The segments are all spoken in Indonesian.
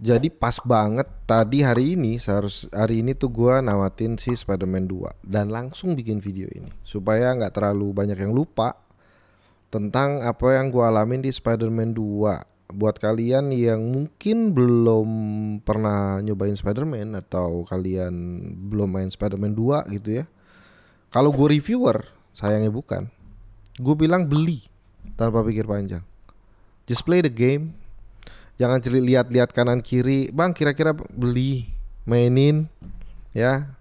Jadi pas banget tadi hari ini seharus hari ini tuh gua nawatin si Spider-Man 2 dan langsung bikin video ini supaya nggak terlalu banyak yang lupa tentang apa yang gua alamin di Spider-Man 2. Buat kalian yang mungkin belum pernah nyobain Spider-Man atau kalian belum main Spider-Man 2 gitu ya. Kalau gue reviewer, sayangnya bukan. Gue bilang beli tanpa pikir panjang. Just play the game, jangan celi lihat-lihat kanan kiri bang kira-kira beli mainin ya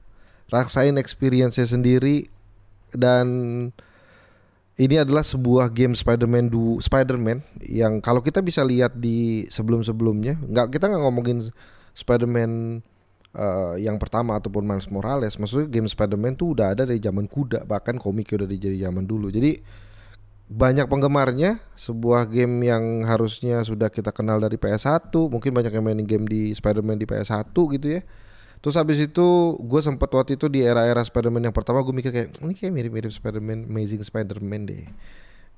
rasain experience sendiri dan ini adalah sebuah game Spider-Man du Spider-Man yang kalau kita bisa lihat di sebelum-sebelumnya nggak kita nggak ngomongin Spider-Man uh, yang pertama ataupun Miles Morales maksudnya game Spider-Man tuh udah ada dari zaman kuda bahkan komik udah dari zaman dulu jadi banyak penggemarnya, sebuah game yang harusnya sudah kita kenal dari PS1, mungkin banyak yang mainin game di Spider-Man di PS1 gitu ya. Terus habis itu gue sempat waktu itu di era-era Spider-Man yang pertama gue mikir kayak ini kayak mirip-mirip Spider-Man, Amazing Spider-Man deh.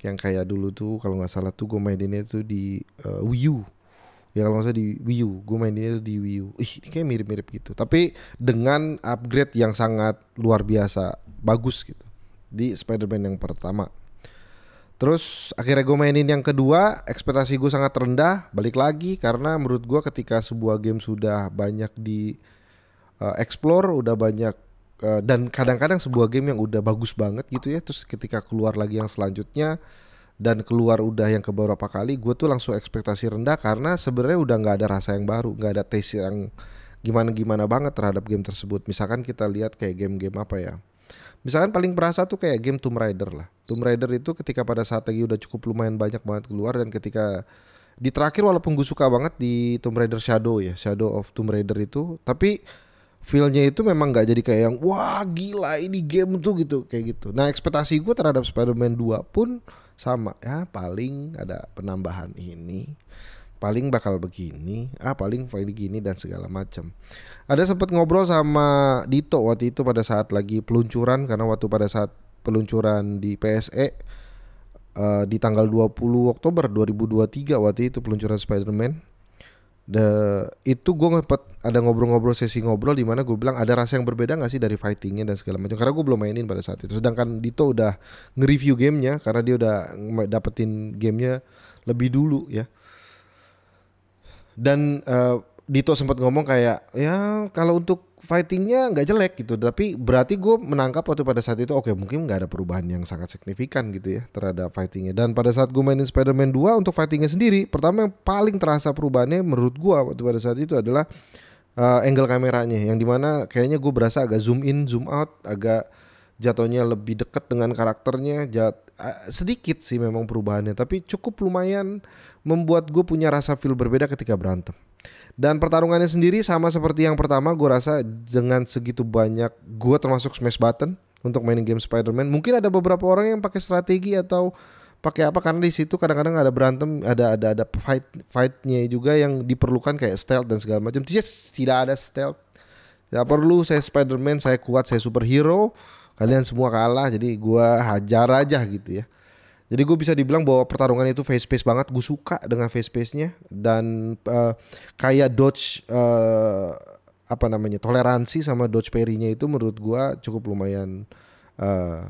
Yang kayak dulu tuh kalau nggak salah tuh gue maininnya tuh di uh, Wii U. Ya kalau nggak salah di Wii U, gue maininnya tuh di Wii U. Ih, ini kayak mirip-mirip gitu. Tapi dengan upgrade yang sangat luar biasa, bagus gitu. Di Spider-Man yang pertama. Terus akhirnya gue mainin yang kedua, ekspektasi gue sangat rendah, balik lagi karena menurut gue ketika sebuah game sudah banyak di uh, explore, udah banyak uh, dan kadang-kadang sebuah game yang udah bagus banget gitu ya, terus ketika keluar lagi yang selanjutnya dan keluar udah yang beberapa kali, gue tuh langsung ekspektasi rendah karena sebenarnya udah nggak ada rasa yang baru, nggak ada taste yang gimana-gimana banget terhadap game tersebut. Misalkan kita lihat kayak game-game apa ya? Misalkan paling berasa tuh kayak game Tomb Raider lah. Tomb Raider itu ketika pada saat lagi udah cukup lumayan banyak banget keluar dan ketika di terakhir walaupun gue suka banget di Tomb Raider Shadow ya, Shadow of Tomb Raider itu, tapi feelnya itu memang nggak jadi kayak yang wah gila ini game tuh gitu kayak gitu. Nah ekspektasi gue terhadap Spider-Man 2 pun sama ya paling ada penambahan ini paling bakal begini ah paling paling gini dan segala macam ada sempat ngobrol sama Dito waktu itu pada saat lagi peluncuran karena waktu pada saat peluncuran di PSE uh, eh, di tanggal 20 Oktober 2023 waktu itu peluncuran Spider-Man The, itu gue ngepet ada ngobrol-ngobrol sesi ngobrol di mana gue bilang ada rasa yang berbeda gak sih dari fightingnya dan segala macam karena gue belum mainin pada saat itu sedangkan Dito udah nge-review gamenya karena dia udah dapetin gamenya lebih dulu ya dan uh, Dito sempat ngomong kayak ya kalau untuk fightingnya nggak jelek gitu tapi berarti gue menangkap waktu pada saat itu oke okay, mungkin nggak ada perubahan yang sangat signifikan gitu ya terhadap fightingnya dan pada saat gue mainin Spider-Man 2 untuk fightingnya sendiri pertama yang paling terasa perubahannya menurut gue waktu pada saat itu adalah uh, angle kameranya yang dimana kayaknya gue berasa agak zoom in zoom out agak jatuhnya lebih dekat dengan karakternya jat, uh, sedikit sih memang perubahannya tapi cukup lumayan membuat gue punya rasa feel berbeda ketika berantem dan pertarungannya sendiri sama seperti yang pertama gue rasa dengan segitu banyak gue termasuk smash button untuk main game Spider-Man mungkin ada beberapa orang yang pakai strategi atau pakai apa karena di situ kadang-kadang ada berantem ada ada ada fight fightnya juga yang diperlukan kayak stealth dan segala macam tidak tidak ada stealth tidak perlu saya Spider-Man saya kuat saya superhero kalian semua kalah jadi gue hajar aja gitu ya jadi gue bisa dibilang bahwa pertarungan itu face face banget gue suka dengan face face nya dan uh, kayak dodge uh, apa namanya toleransi sama dodge Perry nya itu menurut gue cukup lumayan uh,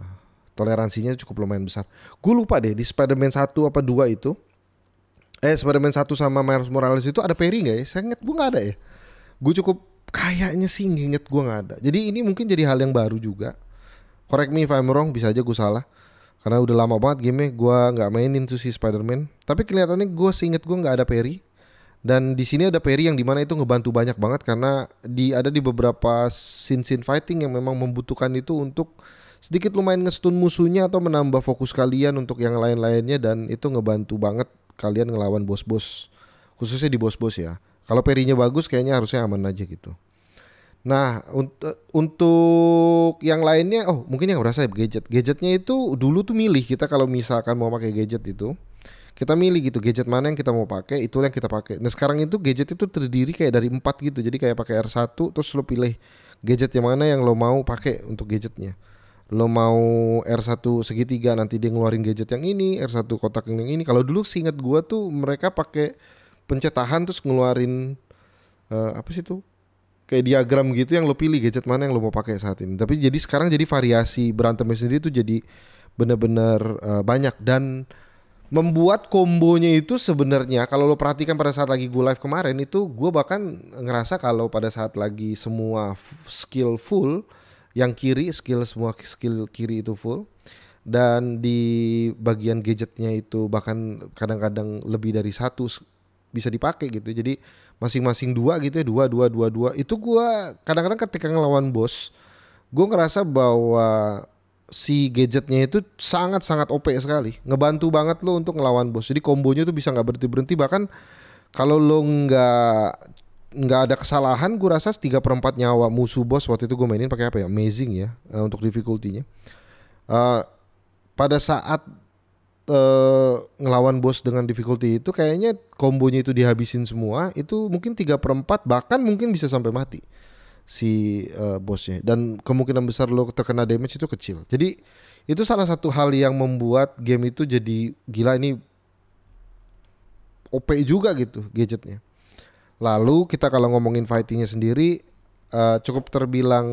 toleransinya cukup lumayan besar gue lupa deh di Spiderman satu apa dua itu eh Spiderman 1 sama Miles Morales itu ada Perry nggak ya saya inget gue nggak ada ya gue cukup kayaknya sih inget gue gak ada jadi ini mungkin jadi hal yang baru juga correct me if I'm wrong bisa aja gue salah karena udah lama banget gamenya gue nggak mainin tuh si Spider-Man tapi kelihatannya gue seinget gue nggak ada Perry dan di sini ada Perry yang dimana itu ngebantu banyak banget karena di ada di beberapa scene scene fighting yang memang membutuhkan itu untuk sedikit lumayan ngestun musuhnya atau menambah fokus kalian untuk yang lain-lainnya dan itu ngebantu banget kalian ngelawan bos-bos khususnya di bos-bos ya kalau perinya bagus kayaknya harusnya aman aja gitu Nah untuk eh, untuk yang lainnya, oh mungkin yang berasa ya, gadget. Gadgetnya itu dulu tuh milih kita kalau misalkan mau pakai gadget itu, kita milih gitu gadget mana yang kita mau pakai, itu yang kita pakai. Nah sekarang itu gadget itu terdiri kayak dari empat gitu, jadi kayak pakai R1 terus lo pilih gadget yang mana yang lo mau pakai untuk gadgetnya. Lo mau R1 segitiga nanti dia ngeluarin gadget yang ini, R1 kotak yang ini. Kalau dulu seingat gua tuh mereka pakai pencetahan terus ngeluarin uh, apa sih tuh kayak diagram gitu yang lo pilih gadget mana yang lo mau pakai saat ini. Tapi jadi sekarang jadi variasi berantem sendiri itu jadi bener-bener uh, banyak dan membuat kombonya itu sebenarnya kalau lo perhatikan pada saat lagi gue live kemarin itu gue bahkan ngerasa kalau pada saat lagi semua skill full yang kiri skill semua skill kiri itu full dan di bagian gadgetnya itu bahkan kadang-kadang lebih dari satu bisa dipakai gitu jadi masing-masing dua gitu ya dua dua dua dua itu gue kadang-kadang ketika ngelawan bos gue ngerasa bahwa si gadgetnya itu sangat-sangat OP sekali ngebantu banget lo untuk ngelawan bos jadi kombonya tuh bisa nggak berhenti berhenti bahkan kalau lo nggak nggak ada kesalahan gue rasa tiga perempat nyawa musuh bos waktu itu gue mainin pakai apa ya amazing ya eh, untuk difficulty uh, eh, pada saat uh, ngelawan bos dengan difficulty itu kayaknya kombonya itu dihabisin semua itu mungkin tiga per 4 bahkan mungkin bisa sampai mati si uh, bosnya dan kemungkinan besar lo terkena damage itu kecil jadi itu salah satu hal yang membuat game itu jadi gila ini OP juga gitu gadgetnya lalu kita kalau ngomongin fightingnya sendiri uh, cukup terbilang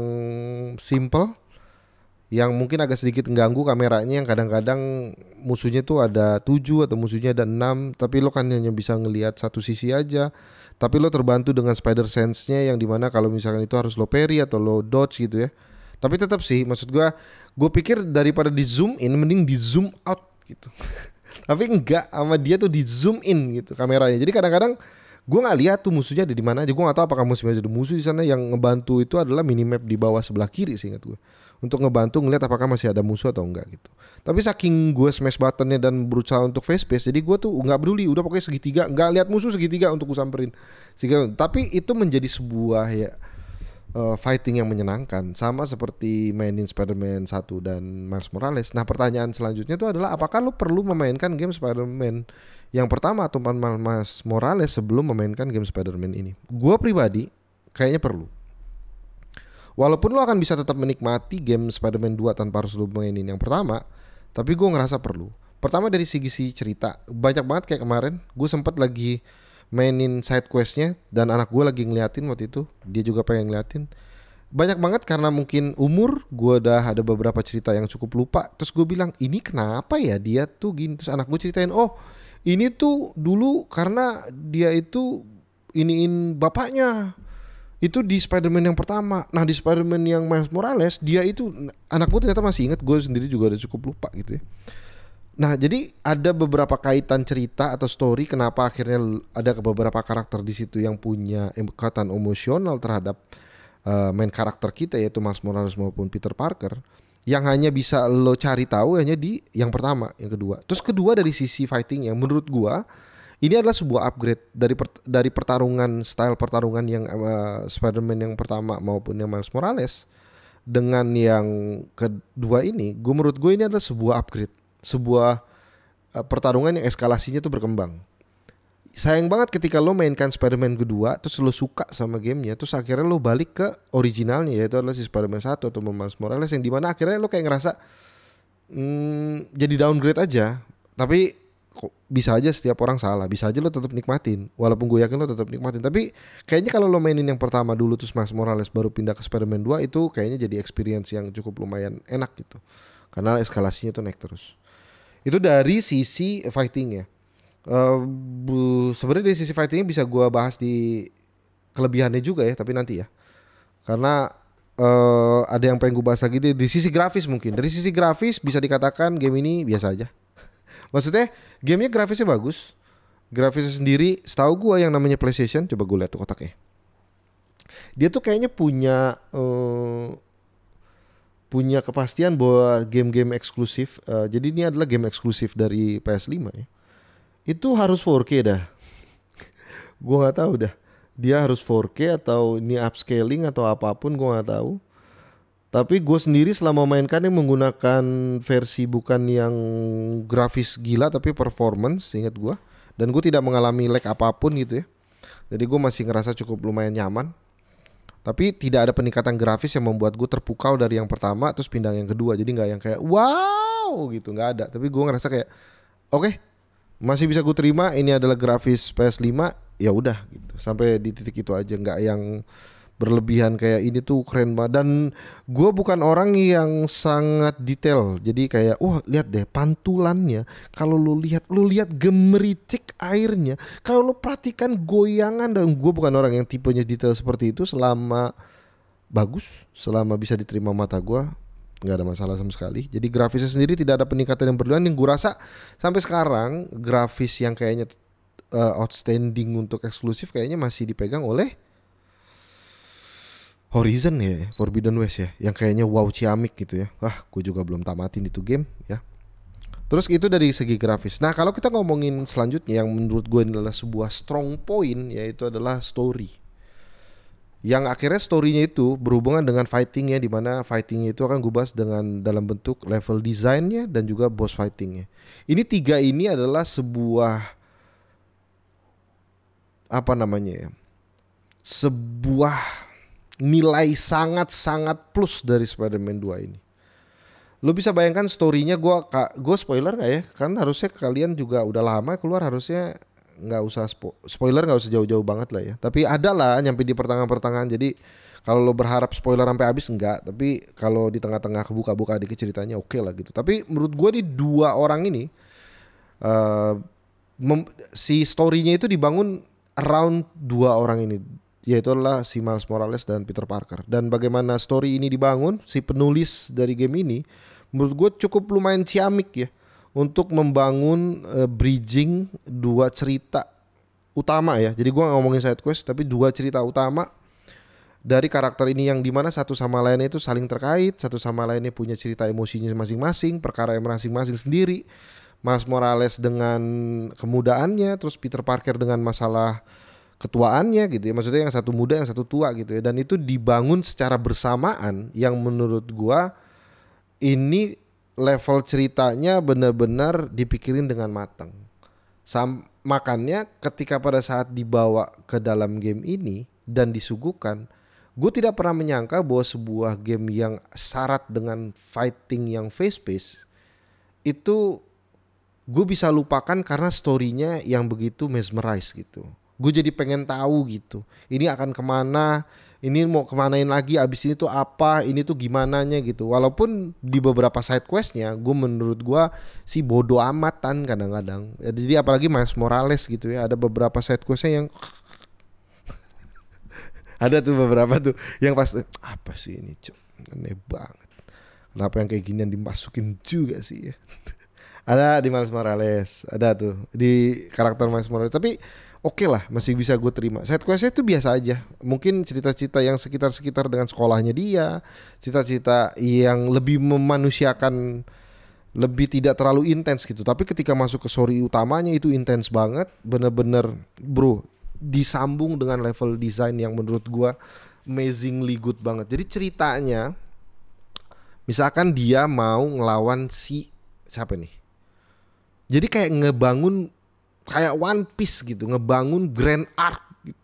simple yang mungkin agak sedikit mengganggu kameranya yang kadang-kadang musuhnya tuh ada tujuh atau musuhnya ada enam tapi lo kan hanya bisa ngelihat satu sisi aja tapi lo terbantu dengan spider sense-nya yang dimana kalau misalkan itu harus lo peri atau lo dodge gitu ya tapi tetap sih maksud gua gue pikir daripada di zoom in mending di zoom out gitu tapi enggak sama dia tuh di zoom in gitu kameranya jadi kadang-kadang gue nggak lihat tuh musuhnya ada di mana aja gue nggak tahu apakah musuhnya ada musuh di sana yang ngebantu itu adalah minimap di bawah sebelah kiri sih ingat gue untuk ngebantu ngeliat apakah masih ada musuh atau enggak gitu tapi saking gue smash buttonnya dan berusaha untuk face space jadi gue tuh nggak peduli udah pokoknya segitiga nggak lihat musuh segitiga untuk gue samperin segitiga tapi itu menjadi sebuah ya uh, fighting yang menyenangkan sama seperti mainin Spider-Man 1 dan Miles Morales. Nah, pertanyaan selanjutnya itu adalah apakah lo perlu memainkan game Spider-Man yang pertama atau Miles Morales sebelum memainkan game Spider-Man ini? Gue pribadi kayaknya perlu. Walaupun lo akan bisa tetap menikmati game Spider-Man 2 tanpa harus lo mainin yang pertama, tapi gue ngerasa perlu. Pertama dari segi cerita, banyak banget kayak kemarin gue sempat lagi mainin side questnya dan anak gue lagi ngeliatin waktu itu dia juga pengen ngeliatin banyak banget karena mungkin umur gue udah ada beberapa cerita yang cukup lupa terus gue bilang ini kenapa ya dia tuh gini terus anak gue ceritain oh ini tuh dulu karena dia itu iniin bapaknya itu di Spider-Man yang pertama nah di Spider-Man yang Miles Morales dia itu anak gue ternyata masih inget gue sendiri juga udah cukup lupa gitu ya Nah, jadi ada beberapa kaitan cerita atau story kenapa akhirnya ada beberapa karakter di situ yang punya ikatan emosional terhadap uh, main karakter kita yaitu Miles Morales maupun Peter Parker yang hanya bisa lo cari tahu hanya di yang pertama, yang kedua. Terus kedua dari sisi fighting yang menurut gua ini adalah sebuah upgrade dari per, dari pertarungan style pertarungan yang uh, eh, spider yang pertama maupun yang Miles Morales dengan yang kedua ini, gue menurut gue ini adalah sebuah upgrade sebuah eh, pertarungan yang eskalasinya tuh berkembang. Sayang banget ketika lo mainkan Spider-Man kedua terus lo suka sama gamenya terus akhirnya lo balik ke originalnya yaitu adalah si Spider-Man 1 atau Miles Morales yang dimana akhirnya lo kayak ngerasa hmm, jadi downgrade aja tapi kok bisa aja setiap orang salah bisa aja lo tetap nikmatin walaupun gue yakin lo tetap nikmatin tapi kayaknya kalau lo mainin yang pertama dulu terus Miles Morales baru pindah ke Spider-Man 2 itu kayaknya jadi experience yang cukup lumayan enak gitu karena eskalasinya tuh naik terus itu dari sisi fighting ya uh, eh, sebenarnya dari sisi fightingnya bisa gue bahas di kelebihannya juga ya tapi nanti ya karena uh, ada yang pengen gue bahas lagi di, di sisi grafis mungkin dari sisi grafis bisa dikatakan game ini biasa aja maksudnya gamenya grafisnya bagus grafisnya sendiri setahu gue yang namanya PlayStation coba gue lihat tuh kotaknya dia tuh kayaknya punya uh, punya kepastian bahwa game-game eksklusif, uh, jadi ini adalah game eksklusif dari PS5 ya. Itu harus 4K dah. gua nggak tahu dah. Dia harus 4K atau ini upscaling atau apapun gua nggak tahu. Tapi gue sendiri selama mainkannya menggunakan versi bukan yang grafis gila tapi performance ingat gua Dan gue tidak mengalami lag apapun gitu ya. Jadi gue masih ngerasa cukup lumayan nyaman tapi tidak ada peningkatan grafis yang membuat gue terpukau dari yang pertama terus pindah yang kedua jadi nggak yang kayak wow gitu nggak ada tapi gue ngerasa kayak oke okay, masih bisa gue terima ini adalah grafis PS5 ya udah gitu sampai di titik itu aja nggak yang berlebihan kayak ini tuh keren banget dan gue bukan orang yang sangat detail jadi kayak wah oh, lihat deh pantulannya kalau lu lihat lu lihat gemericik airnya kalau lu perhatikan goyangan dan gue bukan orang yang tipenya detail seperti itu selama bagus selama bisa diterima mata gue nggak ada masalah sama sekali. Jadi grafisnya sendiri tidak ada peningkatan yang berlebihan. Yang gue rasa sampai sekarang grafis yang kayaknya uh, outstanding untuk eksklusif kayaknya masih dipegang oleh Horizon ya, Forbidden West ya, yang kayaknya wow ciamik gitu ya. Wah, gue juga belum tamatin itu game ya. Terus itu dari segi grafis. Nah kalau kita ngomongin selanjutnya yang menurut gue adalah sebuah strong point yaitu adalah story. Yang akhirnya storynya itu berhubungan dengan fightingnya di mana fightingnya itu akan gue bahas dengan dalam bentuk level desainnya dan juga boss fightingnya. Ini tiga ini adalah sebuah apa namanya ya? Sebuah nilai sangat-sangat plus dari Spider-Man 2 ini. Lo bisa bayangkan story-nya gue gue spoiler gak ya? Kan harusnya kalian juga udah lama keluar harusnya nggak usah spo spoiler nggak usah jauh-jauh banget lah ya. Tapi ada lah nyampe di pertengahan-pertengahan. Jadi kalau lo berharap spoiler sampai habis enggak, tapi kalau di tengah-tengah kebuka-buka dikit ceritanya oke okay lah gitu. Tapi menurut gue di dua orang ini uh, mem- si story-nya itu dibangun around dua orang ini yaitu adalah si Miles Morales dan Peter Parker. Dan bagaimana story ini dibangun, si penulis dari game ini, menurut gue cukup lumayan ciamik ya untuk membangun uh, bridging dua cerita utama ya. Jadi gue ngomongin side quest, tapi dua cerita utama dari karakter ini yang dimana satu sama lainnya itu saling terkait, satu sama lainnya punya cerita emosinya masing-masing, perkara yang masing-masing sendiri. Miles Morales dengan kemudaannya, terus Peter Parker dengan masalah ketuaannya gitu ya. Maksudnya yang satu muda, yang satu tua gitu ya. Dan itu dibangun secara bersamaan yang menurut gua ini level ceritanya benar-benar dipikirin dengan matang. Sam makannya ketika pada saat dibawa ke dalam game ini dan disuguhkan, gua tidak pernah menyangka bahwa sebuah game yang syarat dengan fighting yang face face itu gue bisa lupakan karena storynya yang begitu mesmerize gitu gue jadi pengen tahu gitu ini akan kemana ini mau kemanain lagi abis ini tuh apa ini tuh gimana nya gitu walaupun di beberapa side questnya gue menurut gue si bodoh amatan kadang-kadang ya, jadi apalagi Miles Morales gitu ya ada beberapa side questnya yang ada tuh beberapa tuh yang pas apa sih ini cok aneh banget kenapa yang kayak gini yang dimasukin juga sih ya ada di Miles Morales ada tuh di karakter Miles Morales tapi oke okay lah masih bisa gue terima side questnya itu biasa aja mungkin cerita-cerita yang sekitar-sekitar dengan sekolahnya dia cerita-cerita yang lebih memanusiakan lebih tidak terlalu intens gitu tapi ketika masuk ke story utamanya itu intens banget bener-bener bro disambung dengan level desain yang menurut gue amazingly good banget jadi ceritanya misalkan dia mau ngelawan si siapa nih jadi kayak ngebangun kayak One Piece gitu ngebangun grand arc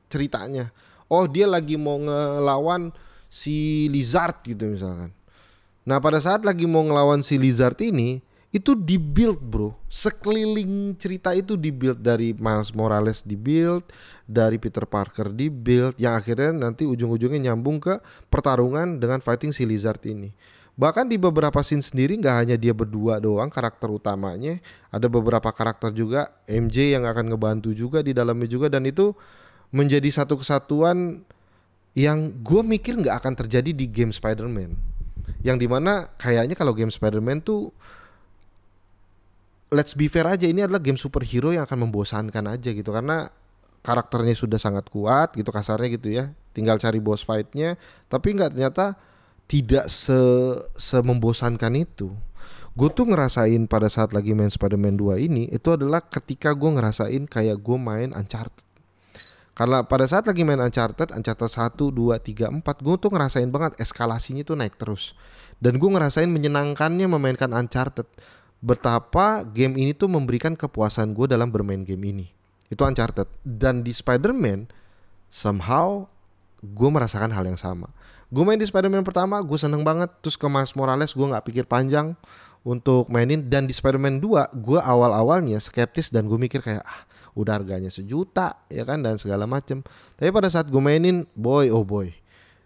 ceritanya oh dia lagi mau ngelawan si Lizard gitu misalkan nah pada saat lagi mau ngelawan si Lizard ini itu dibuild bro sekeliling cerita itu dibuild dari Miles Morales dibuild dari Peter Parker dibuild yang akhirnya nanti ujung-ujungnya nyambung ke pertarungan dengan fighting si Lizard ini Bahkan di beberapa scene sendiri nggak hanya dia berdua doang karakter utamanya, ada beberapa karakter juga MJ yang akan ngebantu juga di dalamnya juga dan itu menjadi satu kesatuan yang gue mikir nggak akan terjadi di game Spider-Man. Yang dimana kayaknya kalau game Spider-Man tuh let's be fair aja ini adalah game superhero yang akan membosankan aja gitu karena karakternya sudah sangat kuat gitu kasarnya gitu ya tinggal cari boss fightnya tapi nggak ternyata tidak se semembosankan itu. Gue tuh ngerasain pada saat lagi main Spider-Man 2 ini itu adalah ketika gue ngerasain kayak gue main Uncharted. Karena pada saat lagi main Uncharted, Uncharted 1, 2, 3, 4 Gue tuh ngerasain banget eskalasinya tuh naik terus Dan gue ngerasain menyenangkannya memainkan Uncharted Betapa game ini tuh memberikan kepuasan gue dalam bermain game ini Itu Uncharted Dan di Spider-Man Somehow gue merasakan hal yang sama gue main di Spider-Man pertama gue seneng banget terus ke Mas Morales gue nggak pikir panjang untuk mainin dan di Spider-Man 2 gue awal-awalnya skeptis dan gue mikir kayak ah, udah harganya sejuta ya kan dan segala macem tapi pada saat gue mainin boy oh boy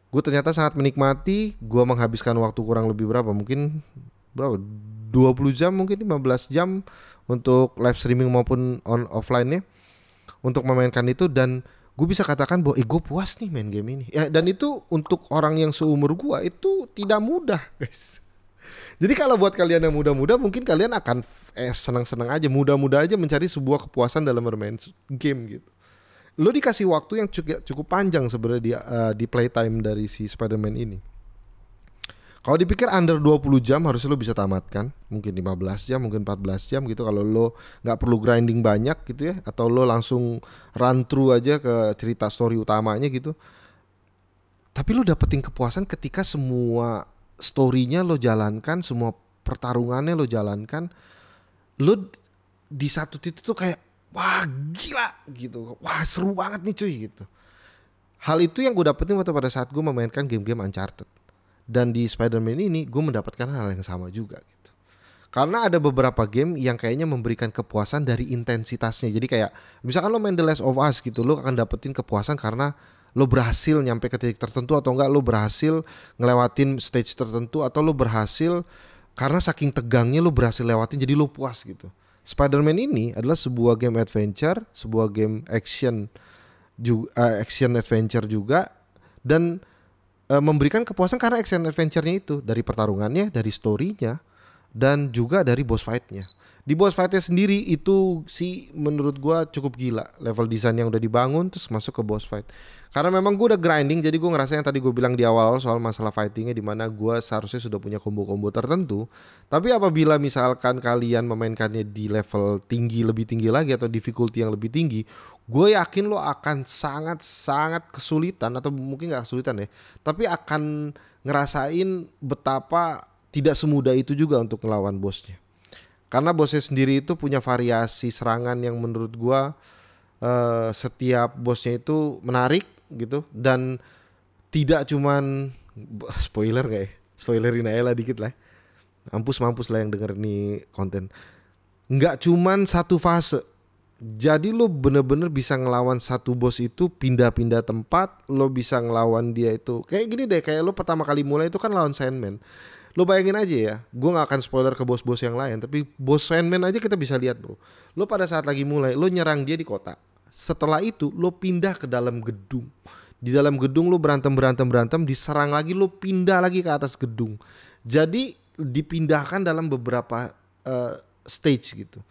gue ternyata sangat menikmati gue menghabiskan waktu kurang lebih berapa mungkin berapa 20 jam mungkin 15 jam untuk live streaming maupun on offline-nya untuk memainkan itu dan gue bisa katakan bahwa ego eh, puas nih main game ini ya, dan itu untuk orang yang seumur gue itu tidak mudah guys jadi kalau buat kalian yang muda-muda mungkin kalian akan eh, senang-senang aja muda-muda aja mencari sebuah kepuasan dalam bermain game gitu lo dikasih waktu yang cukup panjang sebenarnya di uh, di playtime dari si Spider-Man ini kalau dipikir under 20 jam harusnya lo bisa tamatkan, mungkin 15 jam, mungkin 14 jam gitu kalau lo nggak perlu grinding banyak gitu ya atau lo langsung run through aja ke cerita story utamanya gitu. Tapi lo dapetin kepuasan ketika semua storynya lo jalankan, semua pertarungannya lo jalankan, lo di satu titik tuh kayak wah gila gitu, wah seru banget nih cuy gitu. Hal itu yang gue dapetin waktu pada saat gue memainkan game-game Uncharted dan di Spider-Man ini gue mendapatkan hal yang sama juga gitu. Karena ada beberapa game yang kayaknya memberikan kepuasan dari intensitasnya. Jadi kayak misalkan lo main The Last of Us gitu, lo akan dapetin kepuasan karena lo berhasil nyampe ke titik tertentu atau enggak lo berhasil ngelewatin stage tertentu atau lo berhasil karena saking tegangnya lo berhasil lewatin jadi lo puas gitu. Spider-Man ini adalah sebuah game adventure, sebuah game action juga eh, action adventure juga dan uh, memberikan kepuasan karena action adventure-nya itu dari pertarungannya, dari story-nya dan juga dari boss fight-nya di boss fightnya sendiri itu sih menurut gua cukup gila level desain yang udah dibangun terus masuk ke boss fight karena memang gua udah grinding jadi gua ngerasa yang tadi gua bilang di awal soal masalah fightingnya di mana gua seharusnya sudah punya combo-combo tertentu tapi apabila misalkan kalian memainkannya di level tinggi lebih tinggi lagi atau difficulty yang lebih tinggi gue yakin lo akan sangat-sangat kesulitan atau mungkin nggak kesulitan ya tapi akan ngerasain betapa tidak semudah itu juga untuk ngelawan bosnya karena bosnya sendiri itu punya variasi serangan yang menurut gua uh, setiap bosnya itu menarik gitu dan tidak cuman spoiler kayak ya? Spoilerin aja lah dikit lah. Mampus-mampus lah yang denger nih konten. Nggak cuman satu fase. Jadi lo bener-bener bisa ngelawan satu bos itu pindah-pindah tempat. Lo bisa ngelawan dia itu. Kayak gini deh, kayak lo pertama kali mulai itu kan lawan Sandman Lo bayangin aja ya, gue gak akan spoiler ke bos-bos yang lain, tapi bos Sandman aja kita bisa lihat bro. Lo pada saat lagi mulai, lo nyerang dia di kota. Setelah itu, lo pindah ke dalam gedung. Di dalam gedung lo berantem-berantem-berantem, diserang lagi, lo pindah lagi ke atas gedung. Jadi dipindahkan dalam beberapa uh, stage gitu.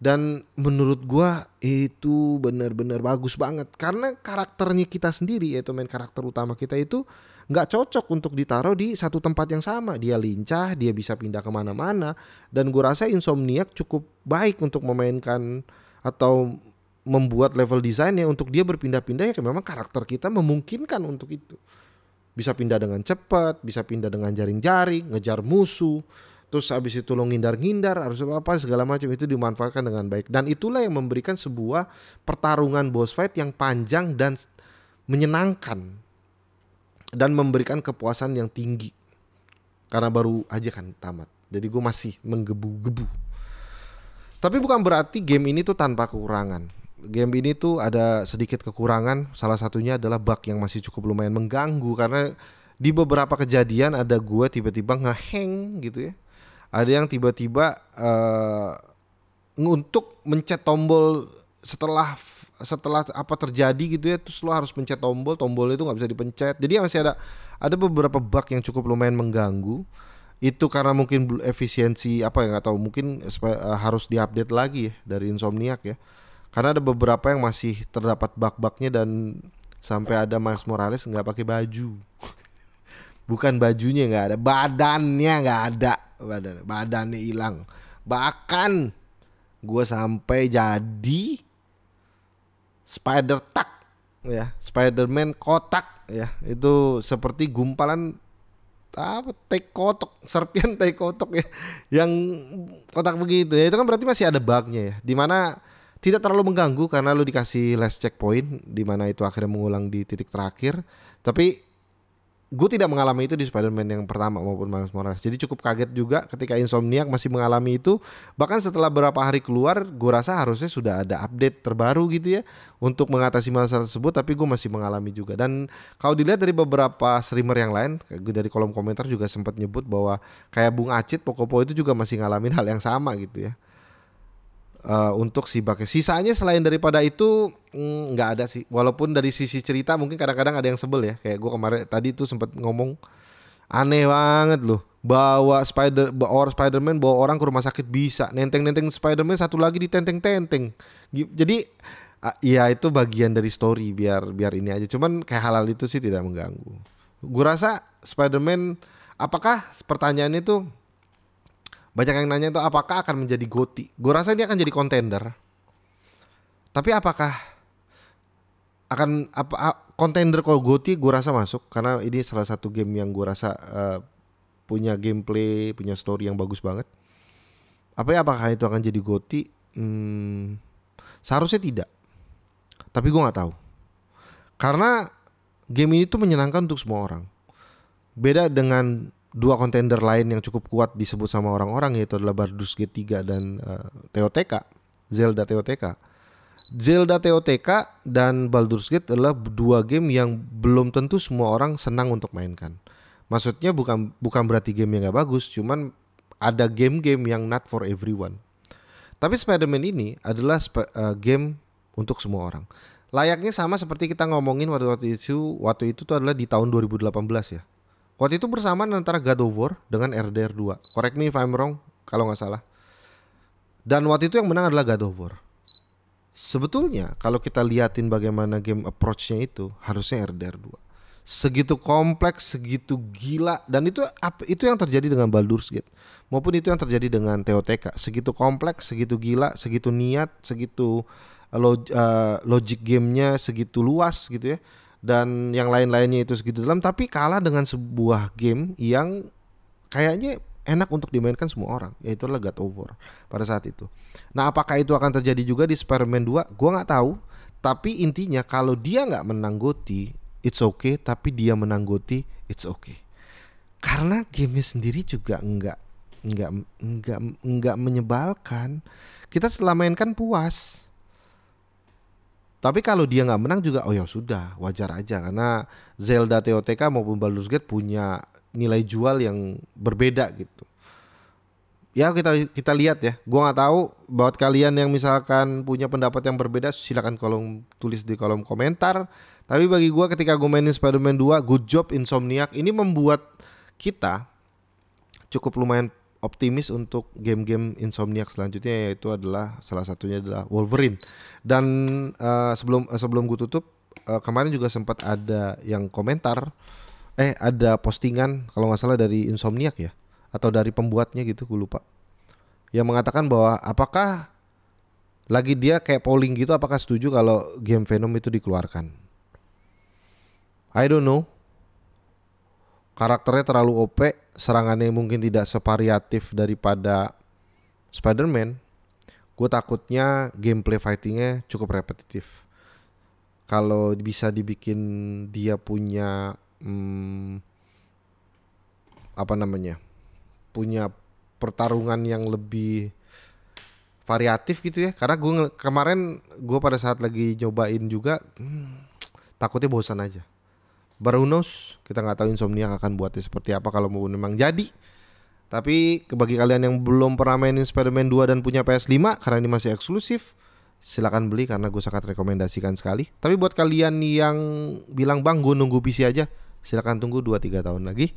Dan menurut gue itu benar-benar bagus banget karena karakternya kita sendiri yaitu main karakter utama kita itu nggak cocok untuk ditaruh di satu tempat yang sama. Dia lincah, dia bisa pindah kemana-mana. Dan gue rasa insomnia cukup baik untuk memainkan atau membuat level desainnya untuk dia berpindah-pindah ya memang karakter kita memungkinkan untuk itu. Bisa pindah dengan cepat, bisa pindah dengan jaring-jaring, ngejar musuh, terus habis itu lo ngindar-ngindar harus apa segala macam itu dimanfaatkan dengan baik dan itulah yang memberikan sebuah pertarungan boss fight yang panjang dan menyenangkan dan memberikan kepuasan yang tinggi karena baru aja kan tamat jadi gue masih menggebu-gebu tapi bukan berarti game ini tuh tanpa kekurangan game ini tuh ada sedikit kekurangan salah satunya adalah bug yang masih cukup lumayan mengganggu karena di beberapa kejadian ada gue tiba-tiba ngeheng gitu ya ada yang tiba-tiba uh, eh, untuk mencet tombol setelah setelah apa terjadi gitu ya terus lo harus pencet tombol tombol itu nggak bisa dipencet jadi masih ada ada beberapa bug yang cukup lumayan mengganggu itu karena mungkin efisiensi apa ya nggak tahu mungkin eh, harus diupdate lagi ya dari Insomniac ya karena ada beberapa yang masih terdapat bug-bugnya dan sampai ada Mas Morales nggak pakai baju bukan bajunya nggak ada badannya nggak ada badan badannya hilang bahkan gue sampai jadi Spider Tak ya, Spiderman kotak ya. Itu seperti gumpalan apa tai kotok, serpian tai kotok ya yang kotak begitu. Ya itu kan berarti masih ada bugnya ya. di mana tidak terlalu mengganggu karena lu dikasih last checkpoint di mana itu akhirnya mengulang di titik terakhir. Tapi gue tidak mengalami itu di Spider-Man yang pertama maupun Miles Morales. Jadi cukup kaget juga ketika Insomniac masih mengalami itu. Bahkan setelah beberapa hari keluar, gue rasa harusnya sudah ada update terbaru gitu ya untuk mengatasi masalah tersebut. Tapi gue masih mengalami juga. Dan kalau dilihat dari beberapa streamer yang lain, gue dari kolom komentar juga sempat nyebut bahwa kayak Bung Acit, Pokopo itu juga masih ngalamin hal yang sama gitu ya uh, untuk si Bake. Sisanya selain daripada itu mm, nggak mm, ada sih. Walaupun dari sisi cerita mungkin kadang-kadang ada yang sebel ya. Kayak gue kemarin tadi tuh sempat ngomong aneh banget loh. Bawa Spider or Spider-Man bawa orang ke rumah sakit bisa. Nenteng-nenteng Spider-Man satu lagi ditenteng-tenteng. Jadi uh, ya itu bagian dari story biar biar ini aja. Cuman kayak halal itu sih tidak mengganggu. Gue rasa Spider-Man apakah pertanyaannya tuh banyak yang nanya itu apakah akan menjadi goti. Gue rasa ini akan jadi kontender. Tapi apakah akan apa kontender kalau goti gue rasa masuk karena ini salah satu game yang gue rasa uh, punya gameplay, punya story yang bagus banget. Apa ya apakah itu akan jadi goti? Hmm, seharusnya tidak. Tapi gue nggak tahu. Karena game ini tuh menyenangkan untuk semua orang. Beda dengan dua kontender lain yang cukup kuat disebut sama orang-orang yaitu adalah Bardus G3 dan uh, eh, TOTK, Zelda TOTK. Zelda TOTK dan Baldur's Gate adalah dua game yang belum tentu semua orang senang untuk mainkan. Maksudnya bukan bukan berarti game yang gak bagus, cuman ada game-game yang not for everyone. Tapi Spider-Man ini adalah uh, game untuk semua orang. Layaknya sama seperti kita ngomongin waktu, waktu itu, waktu itu tuh adalah di tahun 2018 ya Waktu itu bersamaan antara God of War dengan RDR 2. Correct me if I'm wrong, kalau nggak salah. Dan waktu itu yang menang adalah God of War. Sebetulnya kalau kita liatin bagaimana game approach-nya itu, harusnya RDR 2. Segitu kompleks, segitu gila dan itu itu yang terjadi dengan Baldur's Gate maupun itu yang terjadi dengan TOTK. Segitu kompleks, segitu gila, segitu niat, segitu eh, log, uh, eh, logic gamenya segitu luas gitu ya dan yang lain-lainnya itu segitu dalam tapi kalah dengan sebuah game yang kayaknya enak untuk dimainkan semua orang yaitu adalah God Over pada saat itu. Nah apakah itu akan terjadi juga di Spider-Man 2? Gua nggak tahu. Tapi intinya kalau dia nggak menang Goti, it's okay. Tapi dia menang Goti, it's okay. Karena gamenya sendiri juga nggak nggak nggak nggak menyebalkan. Kita setelah mainkan puas tapi kalau dia nggak menang juga oh ya sudah wajar aja karena Zelda TOTK maupun Baldur's Gate punya nilai jual yang berbeda gitu. Ya kita kita lihat ya. Gua nggak tahu buat kalian yang misalkan punya pendapat yang berbeda silakan kolom tulis di kolom komentar. Tapi bagi gua ketika gua mainin Spider-Man 2 Good Job Insomniac ini membuat kita cukup lumayan optimis untuk game-game Insomniac selanjutnya yaitu adalah salah satunya adalah Wolverine. Dan uh, sebelum uh, sebelum gue tutup uh, kemarin juga sempat ada yang komentar eh ada postingan kalau nggak salah dari Insomniac ya atau dari pembuatnya gitu gue lupa yang mengatakan bahwa apakah lagi dia kayak polling gitu apakah setuju kalau game Venom itu dikeluarkan I don't know karakternya terlalu OP, serangannya mungkin tidak sevariatif daripada Spider-Man, gue takutnya gameplay fightingnya cukup repetitif. Kalau bisa dibikin dia punya hmm, apa namanya, punya pertarungan yang lebih variatif gitu ya. Karena gue kemarin gue pada saat lagi nyobain juga hmm, takutnya bosan aja. Barunos kita nggak tahu insomnia akan buatnya seperti apa kalau mau memang jadi. Tapi bagi kalian yang belum pernah mainin Spider-Man 2 dan punya PS5 karena ini masih eksklusif, silahkan beli karena gue sangat rekomendasikan sekali. Tapi buat kalian yang bilang bang gue nunggu PC aja, silahkan tunggu 2-3 tahun lagi.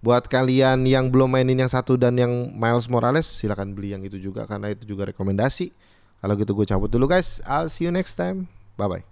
Buat kalian yang belum mainin yang satu dan yang Miles Morales, silahkan beli yang itu juga karena itu juga rekomendasi. Kalau gitu gue cabut dulu guys. I'll see you next time. Bye-bye.